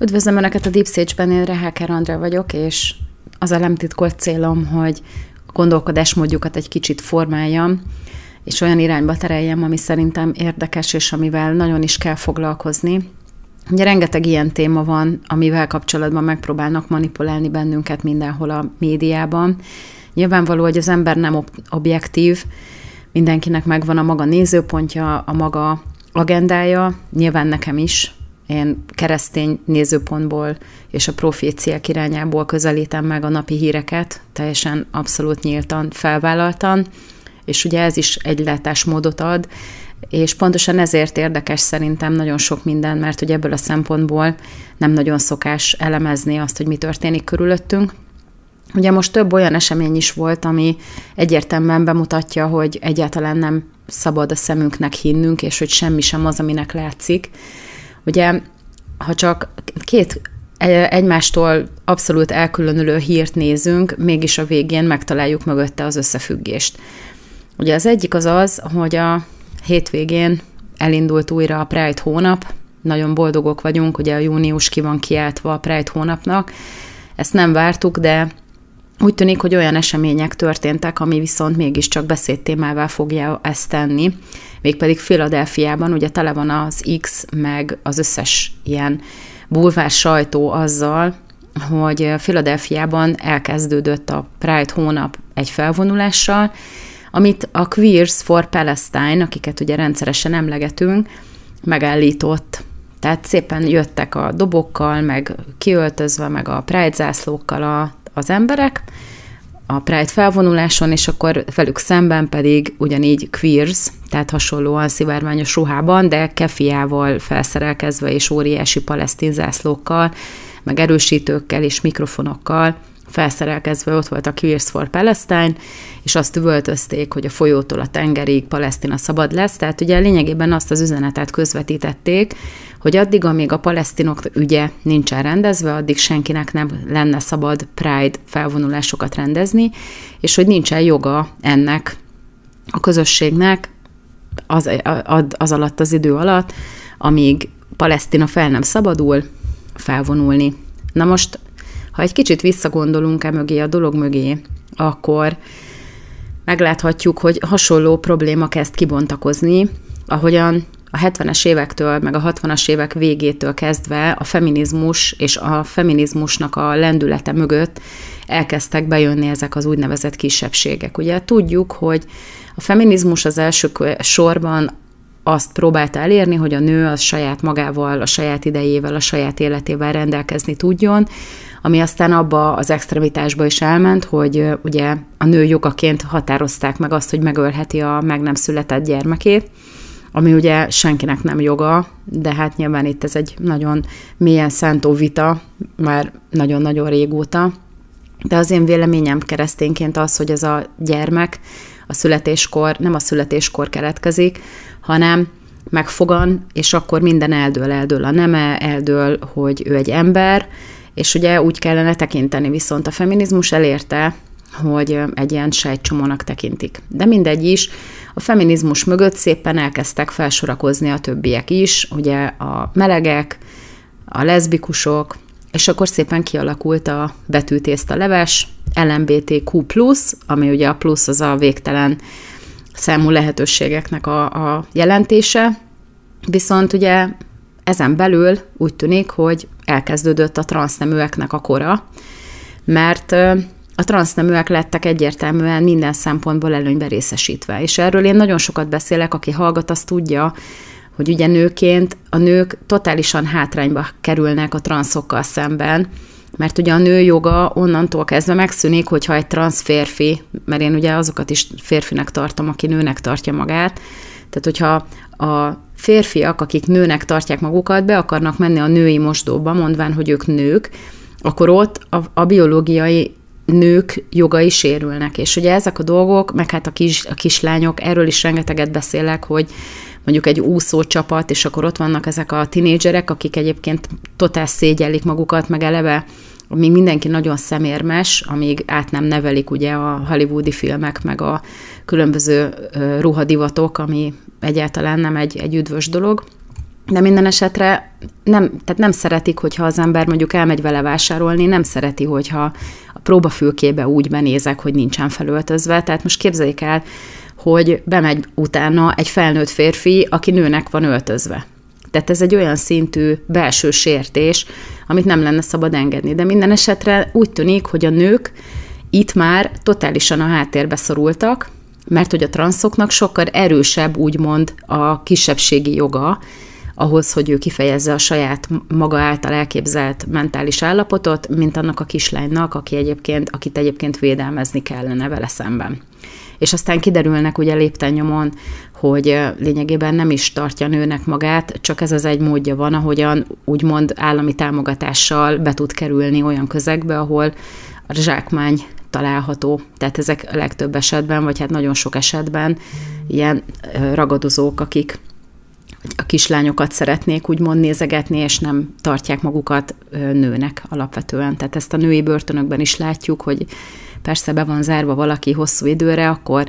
Üdvözlöm Önöket a Deep Stage-ben, én Reháker Andrá vagyok, és az a nem titkolt célom, hogy a gondolkodásmódjukat egy kicsit formáljam, és olyan irányba tereljem, ami szerintem érdekes, és amivel nagyon is kell foglalkozni. Ugye rengeteg ilyen téma van, amivel kapcsolatban megpróbálnak manipulálni bennünket mindenhol a médiában. Nyilvánvaló, hogy az ember nem ob- objektív, mindenkinek megvan a maga nézőpontja, a maga agendája, nyilván nekem is, én keresztény nézőpontból és a proféciák irányából közelítem meg a napi híreket, teljesen abszolút nyíltan, felvállaltan, és ugye ez is egy látásmódot ad, és pontosan ezért érdekes szerintem nagyon sok minden, mert hogy ebből a szempontból nem nagyon szokás elemezni azt, hogy mi történik körülöttünk. Ugye most több olyan esemény is volt, ami egyértelműen bemutatja, hogy egyáltalán nem szabad a szemünknek hinnünk, és hogy semmi sem az, aminek látszik Ugye, ha csak két e, egymástól abszolút elkülönülő hírt nézünk, mégis a végén megtaláljuk mögötte az összefüggést. Ugye az egyik az az, hogy a hétvégén elindult újra a Pride hónap, nagyon boldogok vagyunk, ugye a június ki van kiáltva a Pride hónapnak, ezt nem vártuk, de úgy tűnik, hogy olyan események történtek, ami viszont mégiscsak beszédtémává fogja ezt tenni, mégpedig Filadelfiában ugye tele van az X, meg az összes ilyen bulvár sajtó azzal, hogy Filadelfiában elkezdődött a Pride hónap egy felvonulással, amit a Queers for Palestine, akiket ugye rendszeresen emlegetünk, megállított. Tehát szépen jöttek a dobokkal, meg kiöltözve, meg a Pride zászlókkal a az emberek a Pride felvonuláson, és akkor velük szemben pedig ugyanígy queers, tehát hasonlóan szivárványos ruhában, de kefiával felszerelkezve és óriási palesztin zászlókkal, meg erősítőkkel és mikrofonokkal felszerelkezve ott volt a Queers for Palestine, és azt üvöltözték, hogy a folyótól a tengerig Palesztina szabad lesz, tehát ugye lényegében azt az üzenetet közvetítették, hogy addig, amíg a palesztinok ügye nincsen rendezve, addig senkinek nem lenne szabad Pride felvonulásokat rendezni, és hogy nincsen joga ennek a közösségnek az, az alatt az idő alatt, amíg Palesztina fel nem szabadul, felvonulni. Na most, ha egy kicsit visszagondolunk e mögé, a dolog mögé, akkor megláthatjuk, hogy hasonló probléma kezd kibontakozni, ahogyan a 70-es évektől, meg a 60-as évek végétől kezdve a feminizmus és a feminizmusnak a lendülete mögött elkezdtek bejönni ezek az úgynevezett kisebbségek. Ugye tudjuk, hogy a feminizmus az első sorban azt próbálta elérni, hogy a nő az saját magával, a saját idejével, a saját életével rendelkezni tudjon, ami aztán abba az extremitásba is elment, hogy ugye a nő jogaként határozták meg azt, hogy megölheti a meg nem született gyermekét, ami ugye senkinek nem joga, de hát nyilván itt ez egy nagyon mélyen szántó vita, már nagyon-nagyon régóta. De az én véleményem keresztényként az, hogy ez a gyermek a születéskor, nem a születéskor keletkezik, hanem megfogan, és akkor minden eldől, eldől a neme, eldől, hogy ő egy ember, és ugye úgy kellene tekinteni, viszont a feminizmus elérte, hogy egy ilyen sejtcsomónak tekintik. De mindegy is, a feminizmus mögött szépen elkezdtek felsorakozni a többiek is, ugye a melegek, a leszbikusok, és akkor szépen kialakult a betűtészt a leves, LMBTQ+, ami ugye a plusz az a végtelen számú lehetőségeknek a, a jelentése, viszont ugye ezen belül úgy tűnik, hogy elkezdődött a transzneműeknek a kora, mert a transzneműek lettek egyértelműen minden szempontból előnybe részesítve. És erről én nagyon sokat beszélek, aki hallgat, azt tudja, hogy ugye nőként a nők totálisan hátrányba kerülnek a transzokkal szemben, mert ugye a nő joga onnantól kezdve megszűnik, hogyha egy transz férfi, mert én ugye azokat is férfinek tartom, aki nőnek tartja magát, tehát hogyha a férfiak, akik nőnek tartják magukat, be akarnak menni a női mosdóba, mondván, hogy ők nők, akkor ott a, a biológiai nők jogai sérülnek. És ugye ezek a dolgok, meg hát a, kis, a kislányok, erről is rengeteget beszélek, hogy mondjuk egy úszó csapat, és akkor ott vannak ezek a tinédzserek, akik egyébként totál szégyellik magukat, meg eleve még mindenki nagyon szemérmes, amíg át nem nevelik ugye a hollywoodi filmek, meg a különböző ruhadivatok, ami egyáltalán nem egy, egy üdvös dolog. De minden esetre nem, tehát nem szeretik, hogyha az ember mondjuk elmegy vele vásárolni, nem szereti, hogyha próbafülkébe úgy benézek, hogy nincsen felöltözve. Tehát most képzeljék el, hogy bemegy utána egy felnőtt férfi, aki nőnek van öltözve. Tehát ez egy olyan szintű belső sértés, amit nem lenne szabad engedni. De minden esetre úgy tűnik, hogy a nők itt már totálisan a háttérbe szorultak, mert hogy a transzoknak sokkal erősebb, úgymond, a kisebbségi joga, ahhoz, hogy ő kifejezze a saját maga által elképzelt mentális állapotot, mint annak a kislánynak, aki egyébként, akit egyébként védelmezni kellene vele szemben. És aztán kiderülnek ugye lépten nyomon, hogy lényegében nem is tartja nőnek magát, csak ez az egy módja van, ahogyan úgymond állami támogatással be tud kerülni olyan közegbe, ahol a zsákmány található. Tehát ezek a legtöbb esetben, vagy hát nagyon sok esetben ilyen ragadozók, akik a kislányokat szeretnék úgymond nézegetni, és nem tartják magukat nőnek alapvetően. Tehát ezt a női börtönökben is látjuk, hogy persze be van zárva valaki hosszú időre, akkor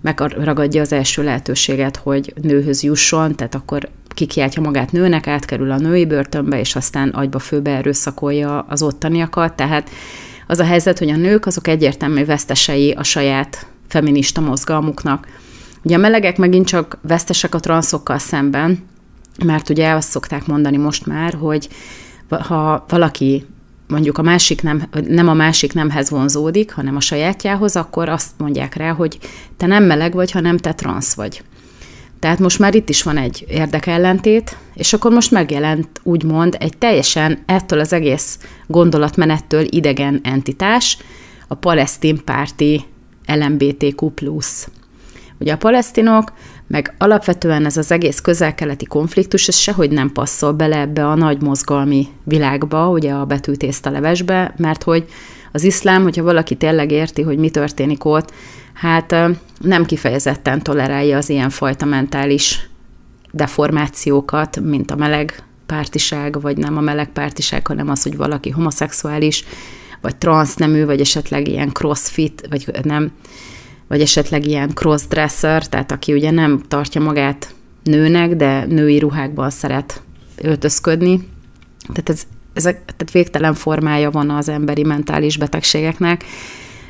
megragadja az első lehetőséget, hogy nőhöz jusson, tehát akkor kikiáltja magát nőnek, átkerül a női börtönbe, és aztán agyba főbe erőszakolja az ottaniakat. Tehát az a helyzet, hogy a nők azok egyértelmű vesztesei a saját feminista mozgalmuknak Ugye a melegek megint csak vesztesek a transzokkal szemben, mert ugye azt szokták mondani most már, hogy ha valaki mondjuk a másik nem, nem a másik nemhez vonzódik, hanem a sajátjához, akkor azt mondják rá, hogy te nem meleg vagy, hanem te transz vagy. Tehát most már itt is van egy érdekellentét, és akkor most megjelent úgymond egy teljesen ettől az egész gondolatmenettől idegen entitás, a palesztin párti LMBTQ+ hogy a palesztinok, meg alapvetően ez az egész közel-keleti konfliktus, ez sehogy nem passzol bele ebbe a nagy mozgalmi világba, ugye a betűtészt a levesbe, mert hogy az iszlám, hogyha valaki tényleg érti, hogy mi történik ott, hát nem kifejezetten tolerálja az ilyenfajta mentális deformációkat, mint a meleg pártiság, vagy nem a meleg pártiság, hanem az, hogy valaki homoszexuális, vagy transznemű, vagy esetleg ilyen crossfit, vagy nem vagy esetleg ilyen crossdresser, tehát aki ugye nem tartja magát nőnek, de női ruhákban szeret öltözködni. Tehát ez, ezek, tehát végtelen formája van az emberi mentális betegségeknek,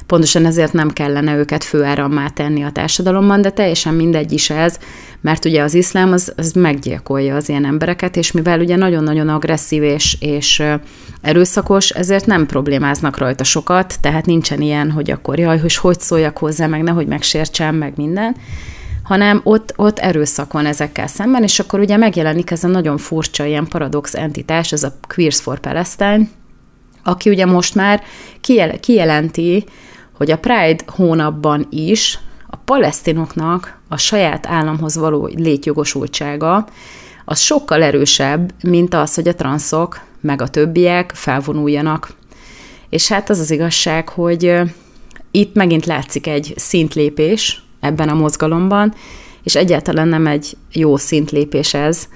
Pontosan ezért nem kellene őket főárammá tenni a társadalomban, de teljesen mindegy is ez, mert ugye az iszlám az, az meggyilkolja az ilyen embereket, és mivel ugye nagyon-nagyon agresszív és, és erőszakos, ezért nem problémáznak rajta sokat, tehát nincsen ilyen, hogy akkor jaj, hogy hogy szóljak hozzá, meg nehogy megsértsem, meg minden hanem ott, ott erőszak van ezekkel szemben, és akkor ugye megjelenik ez a nagyon furcsa ilyen paradox entitás, ez a Queers for Palestine, aki ugye most már kijel- kijelenti, hogy a Pride hónapban is a palesztinoknak a saját államhoz való létjogosultsága az sokkal erősebb, mint az, hogy a transzok meg a többiek felvonuljanak. És hát az az igazság, hogy itt megint látszik egy szintlépés ebben a mozgalomban, és egyáltalán nem egy jó szintlépés ez,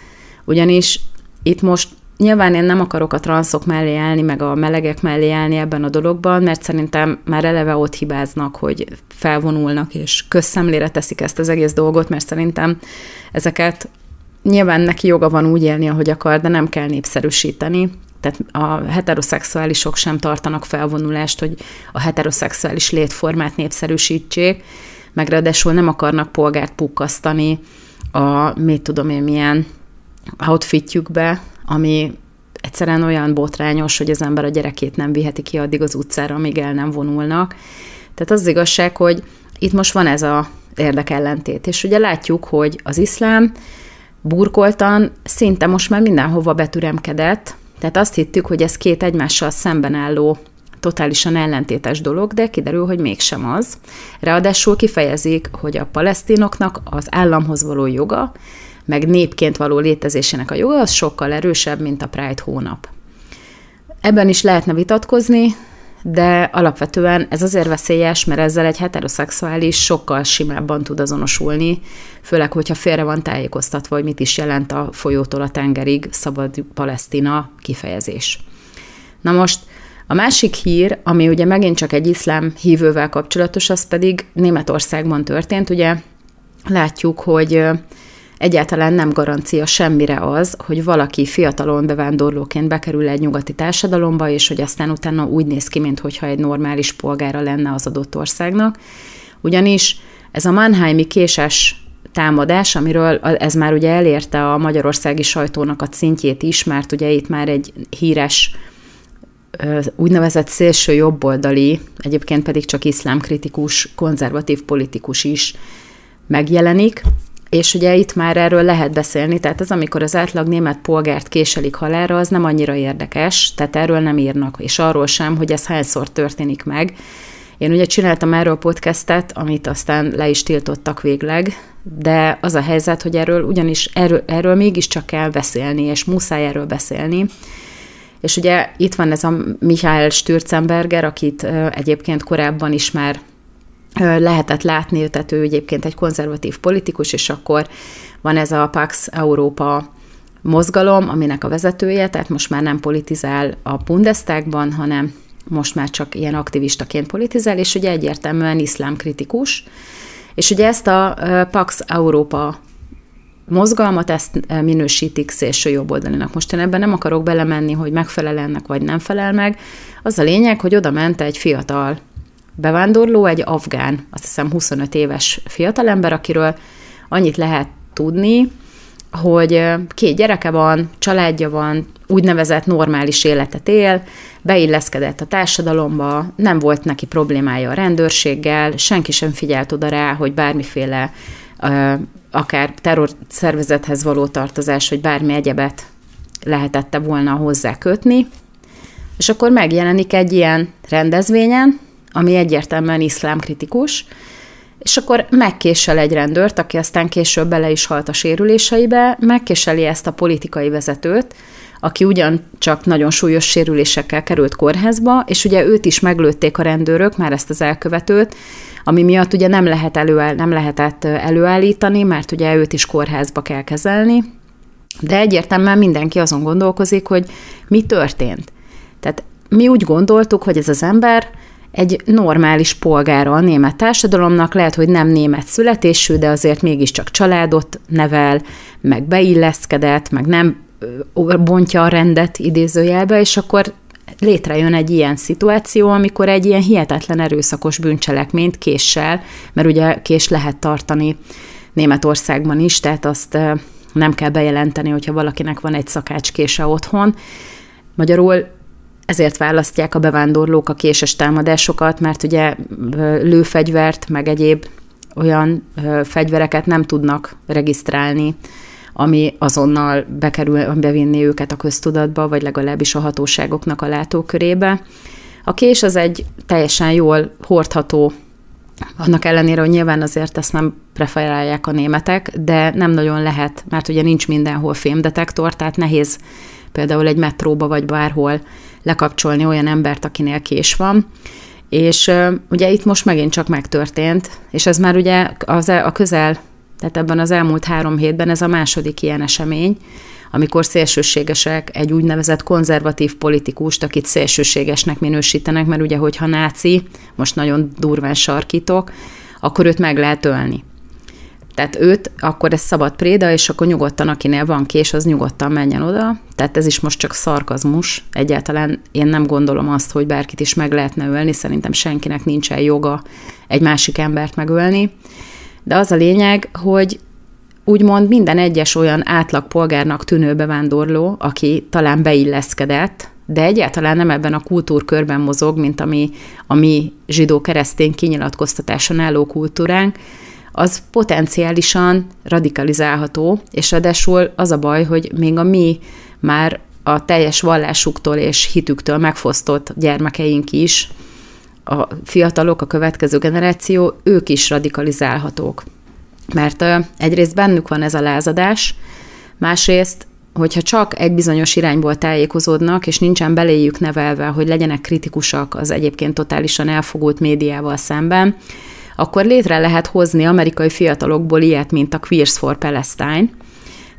ugyanis itt most nyilván én nem akarok a transzok mellé állni, meg a melegek mellé állni ebben a dologban, mert szerintem már eleve ott hibáznak, hogy felvonulnak, és közszemlére teszik ezt az egész dolgot, mert szerintem ezeket nyilván neki joga van úgy élni, ahogy akar, de nem kell népszerűsíteni. Tehát a heteroszexuálisok sem tartanak felvonulást, hogy a heteroszexuális létformát népszerűsítsék, meg ráadásul nem akarnak polgárt pukkasztani a, mit tudom én, milyen outfitjükbe, ami egyszerűen olyan botrányos, hogy az ember a gyerekét nem viheti ki addig az utcára, amíg el nem vonulnak. Tehát az, az igazság, hogy itt most van ez a érdekellentét. És ugye látjuk, hogy az iszlám burkoltan szinte most már mindenhova betüremkedett, tehát azt hittük, hogy ez két egymással szemben álló totálisan ellentétes dolog, de kiderül, hogy mégsem az. Ráadásul kifejezik, hogy a palesztinoknak az államhoz való joga, meg népként való létezésének a joga, az sokkal erősebb, mint a Pride hónap. Ebben is lehetne vitatkozni, de alapvetően ez azért veszélyes, mert ezzel egy heteroszexuális sokkal simábban tud azonosulni, főleg, hogyha félre van tájékoztatva, hogy mit is jelent a folyótól a tengerig szabad Palesztina kifejezés. Na most, a másik hír, ami ugye megint csak egy iszlám hívővel kapcsolatos, az pedig Németországban történt, ugye látjuk, hogy Egyáltalán nem garancia semmire az, hogy valaki fiatalon bevándorlóként bekerül egy nyugati társadalomba, és hogy aztán utána úgy néz ki, mintha egy normális polgára lenne az adott országnak. Ugyanis ez a Mannheimi késes támadás, amiről ez már ugye elérte a magyarországi sajtónak a szintjét is, mert ugye itt már egy híres úgynevezett szélső jobboldali, egyébként pedig csak iszlámkritikus, konzervatív politikus is megjelenik, és ugye itt már erről lehet beszélni, tehát az amikor az átlag német polgárt késelik halára, az nem annyira érdekes, tehát erről nem írnak, és arról sem, hogy ez hányszor történik meg. Én ugye csináltam erről podcastet, amit aztán le is tiltottak végleg, de az a helyzet, hogy erről ugyanis erről, erről mégiscsak kell beszélni, és muszáj erről beszélni. És ugye itt van ez a Michael Stürzenberger, akit egyébként korábban is már lehetett látni, tehát ő egyébként egy konzervatív politikus, és akkor van ez a Pax Európa mozgalom, aminek a vezetője, tehát most már nem politizál a Bundestagban, hanem most már csak ilyen aktivistaként politizál, és ugye egyértelműen iszlám kritikus. És ugye ezt a Pax Európa mozgalmat, ezt minősítik szélső oldalinak. Most én ebben nem akarok belemenni, hogy megfelel ennek, vagy nem felel meg. Az a lényeg, hogy oda ment egy fiatal bevándorló, egy afgán, azt hiszem 25 éves fiatalember, akiről annyit lehet tudni, hogy két gyereke van, családja van, úgynevezett normális életet él, beilleszkedett a társadalomba, nem volt neki problémája a rendőrséggel, senki sem figyelt oda rá, hogy bármiféle akár terrorszervezethez való tartozás, vagy bármi egyebet lehetette volna hozzá kötni. És akkor megjelenik egy ilyen rendezvényen, ami egyértelműen iszlámkritikus, és akkor megkésel egy rendőrt, aki aztán később bele is halt a sérüléseibe, megkéseli ezt a politikai vezetőt, aki ugyancsak nagyon súlyos sérülésekkel került kórházba, és ugye őt is meglőtték a rendőrök, már ezt az elkövetőt, ami miatt ugye nem, lehet elő, nem lehetett előállítani, mert ugye őt is kórházba kell kezelni, de egyértelműen mindenki azon gondolkozik, hogy mi történt. Tehát mi úgy gondoltuk, hogy ez az ember egy normális polgára a német társadalomnak, lehet, hogy nem német születésű, de azért mégiscsak családot nevel, meg beilleszkedett, meg nem bontja a rendet idézőjelbe, és akkor létrejön egy ilyen szituáció, amikor egy ilyen hihetetlen erőszakos bűncselekményt késsel, mert ugye kés lehet tartani Németországban is, tehát azt nem kell bejelenteni, hogyha valakinek van egy szakácskése otthon. Magyarul ezért választják a bevándorlók a késes támadásokat, mert ugye lőfegyvert, meg egyéb olyan fegyvereket nem tudnak regisztrálni, ami azonnal bekerül, bevinni őket a köztudatba, vagy legalábbis a hatóságoknak a látókörébe. A kés az egy teljesen jól hordható, annak ellenére, hogy nyilván azért ezt nem preferálják a németek, de nem nagyon lehet, mert ugye nincs mindenhol fémdetektor, tehát nehéz például egy metróba vagy bárhol lekapcsolni olyan embert, akinél kés van. És ugye itt most megint csak megtörtént, és ez már ugye az, e- a közel, tehát ebben az elmúlt három hétben ez a második ilyen esemény, amikor szélsőségesek egy úgynevezett konzervatív politikust, akit szélsőségesnek minősítenek, mert ugye, hogyha náci, most nagyon durván sarkítok, akkor őt meg lehet ölni. Tehát őt, akkor ez szabad préda, és akkor nyugodtan, akinél van kés, az nyugodtan menjen oda. Tehát ez is most csak szarkazmus. Egyáltalán én nem gondolom azt, hogy bárkit is meg lehetne ölni, szerintem senkinek nincsen joga egy másik embert megölni. De az a lényeg, hogy úgymond minden egyes olyan átlagpolgárnak tűnő bevándorló, aki talán beilleszkedett, de egyáltalán nem ebben a kultúrkörben mozog, mint ami a mi zsidó-keresztény kinyilatkoztatáson álló kultúránk, az potenciálisan radikalizálható, és ráadásul az a baj, hogy még a mi már a teljes vallásuktól és hitüktől megfosztott gyermekeink is, a fiatalok, a következő generáció, ők is radikalizálhatók. Mert egyrészt bennük van ez a lázadás, másrészt, hogyha csak egy bizonyos irányból tájékozódnak, és nincsen beléjük nevelve, hogy legyenek kritikusak az egyébként totálisan elfogult médiával szemben, akkor létre lehet hozni amerikai fiatalokból ilyet, mint a Queers for Palestine.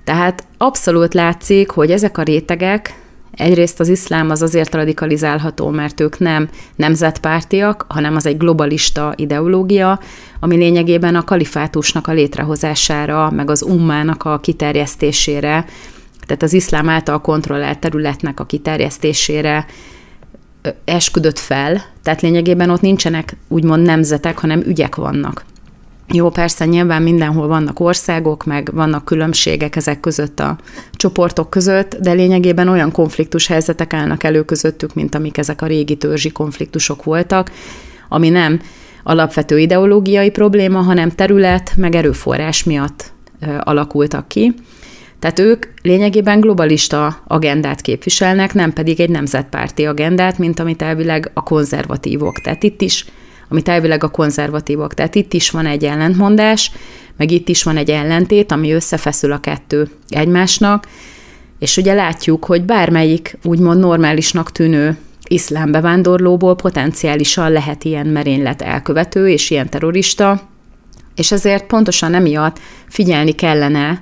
Tehát abszolút látszik, hogy ezek a rétegek, egyrészt az iszlám az azért radikalizálható, mert ők nem nemzetpártiak, hanem az egy globalista ideológia, ami lényegében a kalifátusnak a létrehozására, meg az ummának a kiterjesztésére, tehát az iszlám által kontrollált területnek a kiterjesztésére esküdött fel, tehát lényegében ott nincsenek úgymond nemzetek, hanem ügyek vannak. Jó, persze nyilván mindenhol vannak országok, meg vannak különbségek ezek között a csoportok között, de lényegében olyan konfliktus helyzetek állnak elő közöttük, mint amik ezek a régi törzsi konfliktusok voltak, ami nem alapvető ideológiai probléma, hanem terület, meg erőforrás miatt alakultak ki. Tehát ők lényegében globalista agendát képviselnek, nem pedig egy nemzetpárti agendát, mint amit elvileg a konzervatívok. Tehát itt is, amit elvileg a konzervatívok. Tehát itt is van egy ellentmondás, meg itt is van egy ellentét, ami összefeszül a kettő egymásnak, és ugye látjuk, hogy bármelyik úgymond normálisnak tűnő iszlám bevándorlóból potenciálisan lehet ilyen merénylet elkövető és ilyen terrorista, és ezért pontosan emiatt figyelni kellene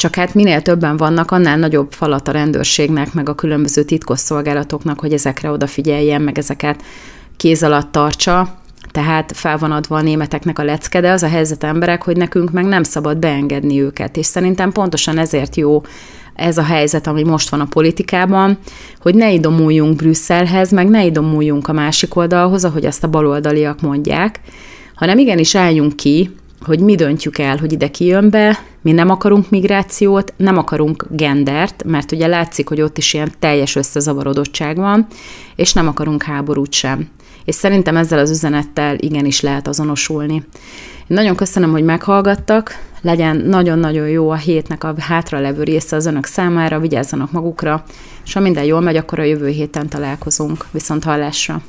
csak hát minél többen vannak, annál nagyobb falat a rendőrségnek, meg a különböző titkosszolgálatoknak, hogy ezekre odafigyeljen, meg ezeket kéz alatt tartsa, tehát fel van adva a németeknek a lecke, de az a helyzet emberek, hogy nekünk meg nem szabad beengedni őket, és szerintem pontosan ezért jó ez a helyzet, ami most van a politikában, hogy ne idomuljunk Brüsszelhez, meg ne idomuljunk a másik oldalhoz, ahogy azt a baloldaliak mondják, hanem igenis álljunk ki, hogy mi döntjük el, hogy ide kijön be, mi nem akarunk migrációt, nem akarunk gendert, mert ugye látszik, hogy ott is ilyen teljes összezavarodottság van, és nem akarunk háborút sem. És szerintem ezzel az üzenettel igenis lehet azonosulni. Én nagyon köszönöm, hogy meghallgattak, legyen nagyon-nagyon jó a hétnek a hátra levő része az önök számára, vigyázzanak magukra, és ha minden jól megy, akkor a jövő héten találkozunk. Viszont hallásra!